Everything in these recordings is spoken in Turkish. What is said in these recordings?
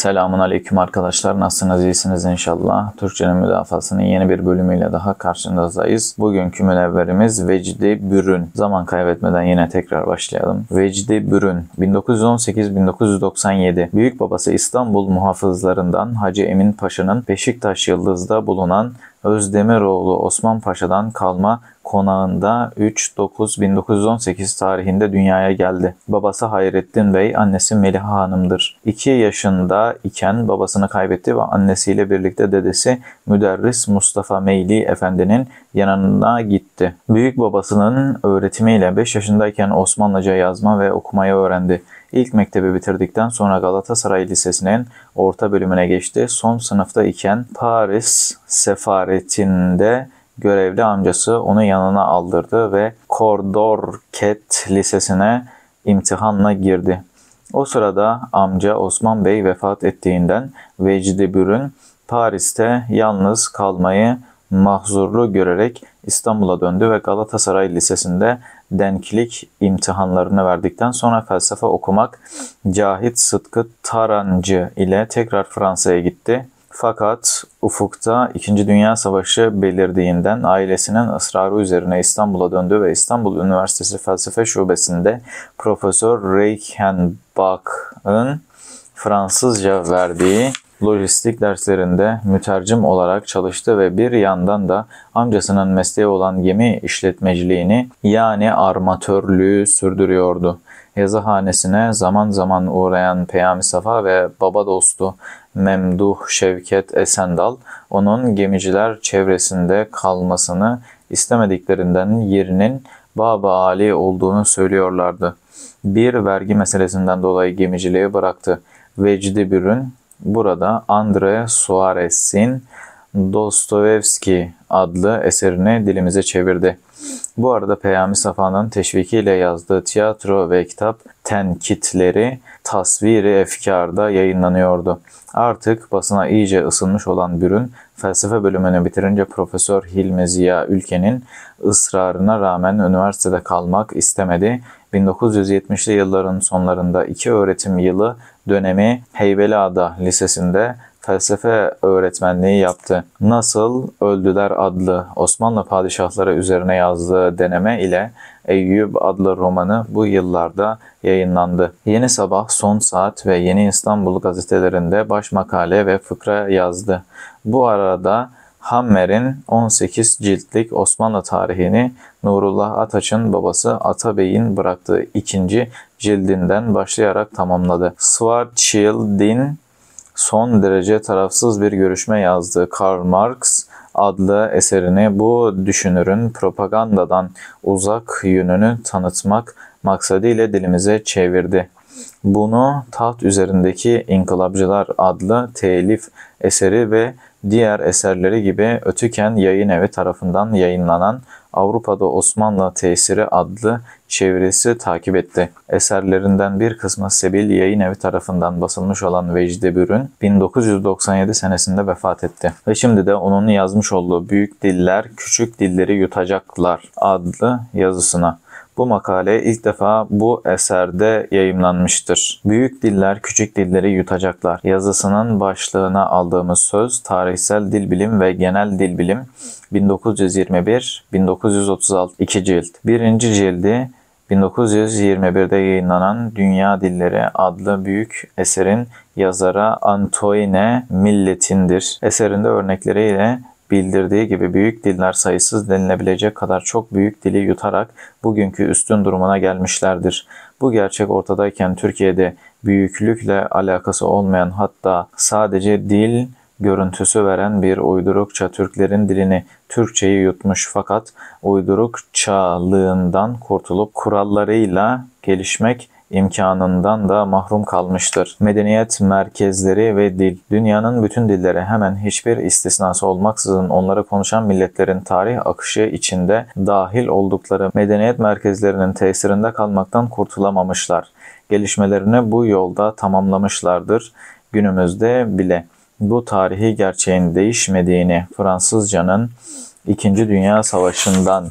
Selamun Aleyküm arkadaşlar. Nasılsınız? iyisiniz inşallah. Türkçenin müdafasının yeni bir bölümüyle daha karşınızdayız. Bugünkü münevverimiz Vecdi Bürün. Zaman kaybetmeden yine tekrar başlayalım. Vecdi Bürün 1918-1997 Büyük babası İstanbul muhafızlarından Hacı Emin Paşa'nın Beşiktaş Yıldız'da bulunan Özdemiroğlu Osman Paşa'dan kalma konağında 3-9-1918 tarihinde dünyaya geldi. Babası Hayrettin Bey, annesi Meliha Hanım'dır. 2 yaşında iken babasını kaybetti ve annesiyle birlikte dedesi müderris Mustafa Meyli Efendi'nin yanına gitti. Büyük babasının öğretimiyle 5 yaşındayken Osmanlıca yazma ve okumayı öğrendi. İlk mektebi bitirdikten sonra Galatasaray Lisesi'nin orta bölümüne geçti. Son sınıfta iken Paris sefaretinde görevli amcası onu yanına aldırdı ve Kordorket Lisesi'ne imtihanla girdi. O sırada amca Osman Bey vefat ettiğinden Vecdi Bürün Paris'te yalnız kalmayı mahzurlu görerek İstanbul'a döndü ve Galatasaray Lisesi'nde denklik imtihanlarını verdikten sonra felsefe okumak Cahit Sıtkı Tarancı ile tekrar Fransa'ya gitti. Fakat ufukta 2. Dünya Savaşı belirdiğinden ailesinin ısrarı üzerine İstanbul'a döndü ve İstanbul Üniversitesi Felsefe Şubesi'nde Profesör Reichenbach'ın Fransızca verdiği lojistik derslerinde mütercim olarak çalıştı ve bir yandan da amcasının mesleği olan gemi işletmeciliğini yani armatörlüğü sürdürüyordu. Yazıhanesine zaman zaman uğrayan Peyami Safa ve baba dostu Memduh Şevket Esendal onun gemiciler çevresinde kalmasını istemediklerinden yerinin Baba Ali olduğunu söylüyorlardı. Bir vergi meselesinden dolayı gemiciliği bıraktı. Vecdi Bürün burada Andre Suarez'in Dostoyevski adlı eserini dilimize çevirdi. Bu arada Peyami Safa'nın teşvikiyle yazdığı tiyatro ve kitap tenkitleri tasviri efkarda yayınlanıyordu. Artık basına iyice ısınmış olan Bürün, felsefe bölümünü bitirince Profesör Hilmi Ziya Ülke'nin ısrarına rağmen üniversitede kalmak istemedi. 1970'li yılların sonlarında iki öğretim yılı dönemi Heybeliada Lisesi'nde felsefe öğretmenliği yaptı. Nasıl Öldüler adlı Osmanlı padişahları üzerine yazdığı deneme ile Eyüp adlı romanı bu yıllarda yayınlandı. Yeni Sabah, Son Saat ve Yeni İstanbul gazetelerinde baş makale ve fıkra yazdı. Bu arada Hammer'in 18 ciltlik Osmanlı tarihini Nurullah Ataç'ın babası Atabey'in bıraktığı ikinci cildinden başlayarak tamamladı. Schwarzschild'in son derece tarafsız bir görüşme yazdığı Karl Marx adlı eserini bu düşünürün propagandadan uzak yönünü tanıtmak maksadıyla dilimize çevirdi. Bunu Taht Üzerindeki İnkılapcılar adlı telif eseri ve diğer eserleri gibi Ötüken Yayın Evi tarafından yayınlanan Avrupa'da Osmanlı Tesiri adlı çevresi takip etti. Eserlerinden bir kısmı Sebil Yayın Evi tarafından basılmış olan Vecdi Bürün 1997 senesinde vefat etti. Ve şimdi de onun yazmış olduğu Büyük Diller Küçük Dilleri Yutacaklar adlı yazısına bu makale ilk defa bu eserde yayımlanmıştır. Büyük diller küçük dilleri yutacaklar. Yazısının başlığına aldığımız söz Tarihsel dil Dilbilim ve Genel dil Dilbilim 1921-1936 2 cilt. Birinci cildi 1921'de yayınlanan Dünya Dilleri adlı büyük eserin yazara Antoine Millet'indir. Eserinde örnekleriyle bildirdiği gibi büyük diller sayısız denilebilecek kadar çok büyük dili yutarak bugünkü üstün durumuna gelmişlerdir. Bu gerçek ortadayken Türkiye'de büyüklükle alakası olmayan hatta sadece dil görüntüsü veren bir uydurukça Türklerin dilini Türkçeyi yutmuş fakat uydurukçalığından kurtulup kurallarıyla gelişmek imkanından da mahrum kalmıştır. Medeniyet merkezleri ve dil, dünyanın bütün dilleri hemen hiçbir istisnası olmaksızın onları konuşan milletlerin tarih akışı içinde dahil oldukları medeniyet merkezlerinin tesirinde kalmaktan kurtulamamışlar. Gelişmelerini bu yolda tamamlamışlardır günümüzde bile. Bu tarihi gerçeğin değişmediğini Fransızcanın 2. Dünya Savaşı'ndan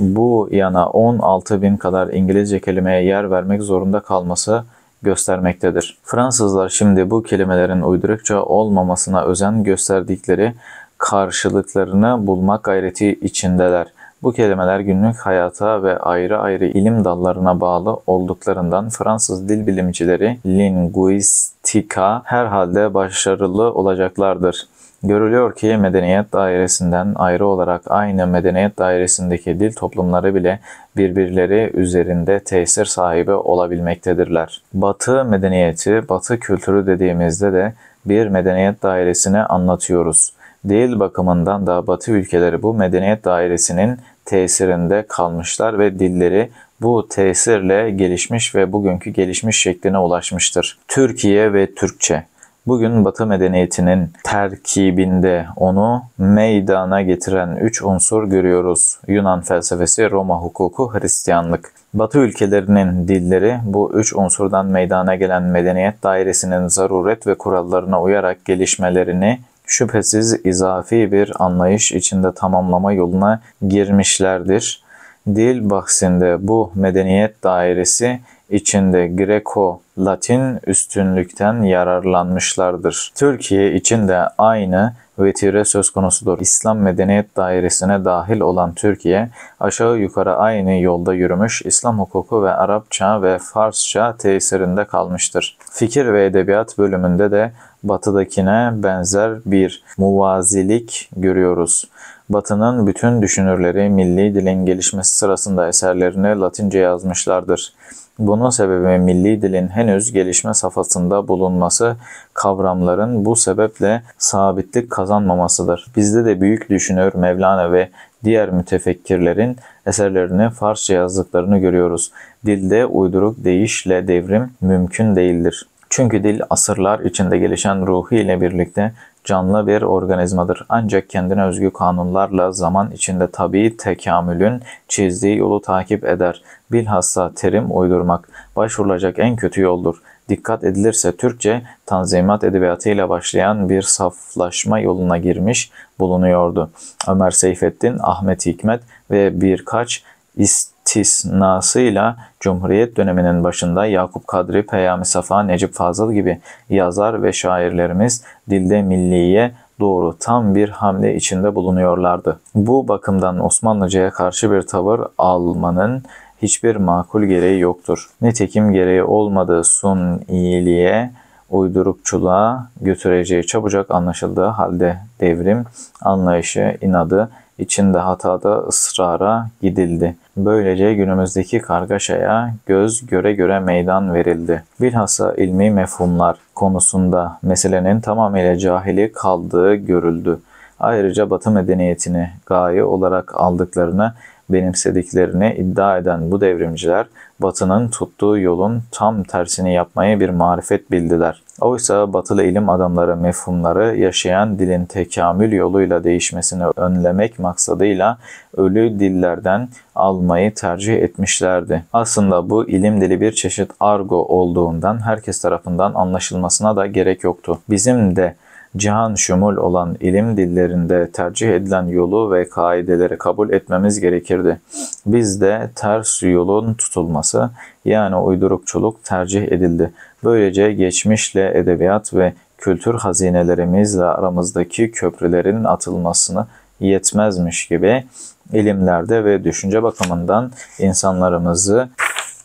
bu yana 16 bin kadar İngilizce kelimeye yer vermek zorunda kalması göstermektedir. Fransızlar şimdi bu kelimelerin uydurukça olmamasına özen gösterdikleri karşılıklarını bulmak gayreti içindeler. Bu kelimeler günlük hayata ve ayrı ayrı ilim dallarına bağlı olduklarından Fransız dil bilimcileri linguistika herhalde başarılı olacaklardır. Görülüyor ki medeniyet dairesinden ayrı olarak aynı medeniyet dairesindeki dil toplumları bile birbirleri üzerinde tesir sahibi olabilmektedirler. Batı medeniyeti, batı kültürü dediğimizde de bir medeniyet dairesini anlatıyoruz. Dil bakımından da batı ülkeleri bu medeniyet dairesinin tesirinde kalmışlar ve dilleri bu tesirle gelişmiş ve bugünkü gelişmiş şekline ulaşmıştır. Türkiye ve Türkçe Bugün Batı medeniyetinin terkibinde onu meydana getiren üç unsur görüyoruz. Yunan felsefesi, Roma hukuku, Hristiyanlık. Batı ülkelerinin dilleri bu üç unsurdan meydana gelen medeniyet dairesinin zaruret ve kurallarına uyarak gelişmelerini şüphesiz izafi bir anlayış içinde tamamlama yoluna girmişlerdir. Dil bahsinde bu medeniyet dairesi içinde Greko-Latin üstünlükten yararlanmışlardır. Türkiye için de aynı vetire söz konusudur. İslam medeniyet dairesine dahil olan Türkiye aşağı yukarı aynı yolda yürümüş, İslam hukuku ve Arapça ve Farsça tesirinde kalmıştır. Fikir ve edebiyat bölümünde de batıdakine benzer bir muvazilik görüyoruz. Batı'nın bütün düşünürleri milli dilin gelişmesi sırasında eserlerini Latince yazmışlardır. Bunun sebebi milli dilin henüz gelişme safhasında bulunması, kavramların bu sebeple sabitlik kazanmamasıdır. Bizde de büyük düşünür Mevlana ve diğer mütefekkirlerin eserlerini Farsça yazdıklarını görüyoruz. Dilde uyduruk değişle devrim mümkün değildir. Çünkü dil asırlar içinde gelişen ruhu ile birlikte canlı bir organizmadır. Ancak kendine özgü kanunlarla zaman içinde tabii tekamülün çizdiği yolu takip eder. Bilhassa terim uydurmak başvurulacak en kötü yoldur. Dikkat edilirse Türkçe tanzimat edebiyatıyla başlayan bir saflaşma yoluna girmiş bulunuyordu. Ömer Seyfettin, Ahmet Hikmet ve birkaç ist istisnasıyla Cumhuriyet döneminin başında Yakup Kadri, Peyami Safa, Necip Fazıl gibi yazar ve şairlerimiz dilde milliye doğru tam bir hamle içinde bulunuyorlardı. Bu bakımdan Osmanlıcaya karşı bir tavır almanın hiçbir makul gereği yoktur. Nitekim gereği olmadığı sun iyiliğe, uydurukçuluğa götüreceği çabucak anlaşıldığı halde devrim anlayışı, inadı içinde hatada ısrara gidildi. Böylece günümüzdeki kargaşaya göz göre göre meydan verildi. Bilhassa ilmi mefhumlar konusunda meselenin tamamıyla cahili kaldığı görüldü. Ayrıca Batı medeniyetini gaye olarak aldıklarını benimsediklerini iddia eden bu devrimciler Batı'nın tuttuğu yolun tam tersini yapmayı bir marifet bildiler. Oysa batılı ilim adamları mefhumları yaşayan dilin tekamül yoluyla değişmesini önlemek maksadıyla ölü dillerden almayı tercih etmişlerdi. Aslında bu ilim dili bir çeşit argo olduğundan herkes tarafından anlaşılmasına da gerek yoktu. Bizim de cihan şumul olan ilim dillerinde tercih edilen yolu ve kaideleri kabul etmemiz gerekirdi. Bizde ters yolun tutulması yani uydurukçuluk tercih edildi. Böylece geçmişle edebiyat ve kültür hazinelerimizle aramızdaki köprülerin atılmasını yetmezmiş gibi ilimlerde ve düşünce bakımından insanlarımızı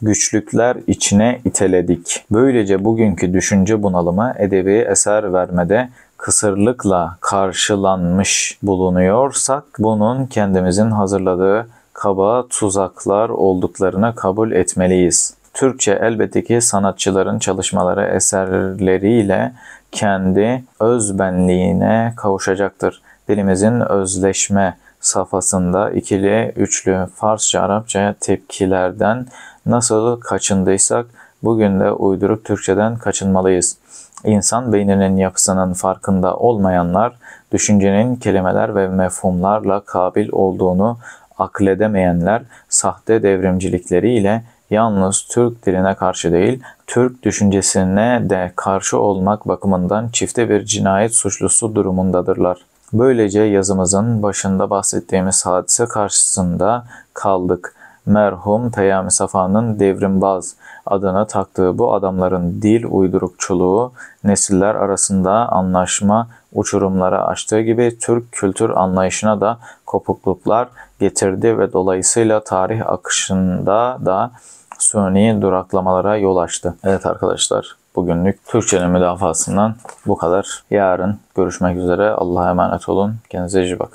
güçlükler içine iteledik. Böylece bugünkü düşünce bunalımı edebi eser vermede kısırlıkla karşılanmış bulunuyorsak bunun kendimizin hazırladığı kaba tuzaklar olduklarını kabul etmeliyiz. Türkçe elbette ki sanatçıların çalışmaları, eserleriyle kendi öz benliğine kavuşacaktır. Dilimizin özleşme safhasında ikili, üçlü, Farsça, Arapça tepkilerden nasıl kaçındıysak bugün de uydurup Türkçeden kaçınmalıyız. İnsan beyninin yapısının farkında olmayanlar, düşüncenin kelimeler ve mefhumlarla kabil olduğunu akledemeyenler, sahte devrimcilikleriyle yalnız Türk diline karşı değil, Türk düşüncesine de karşı olmak bakımından çifte bir cinayet suçlusu durumundadırlar. Böylece yazımızın başında bahsettiğimiz hadise karşısında kaldık. Merhum Peyami Safa'nın devrimbaz adına taktığı bu adamların dil uydurukçuluğu nesiller arasında anlaşma uçurumları açtığı gibi Türk kültür anlayışına da kopukluklar getirdi ve dolayısıyla tarih akışında da suni duraklamalara yol açtı. Evet arkadaşlar bugünlük Türkçenin müdafasından bu kadar. Yarın görüşmek üzere. Allah'a emanet olun. Kendinize iyi bakın.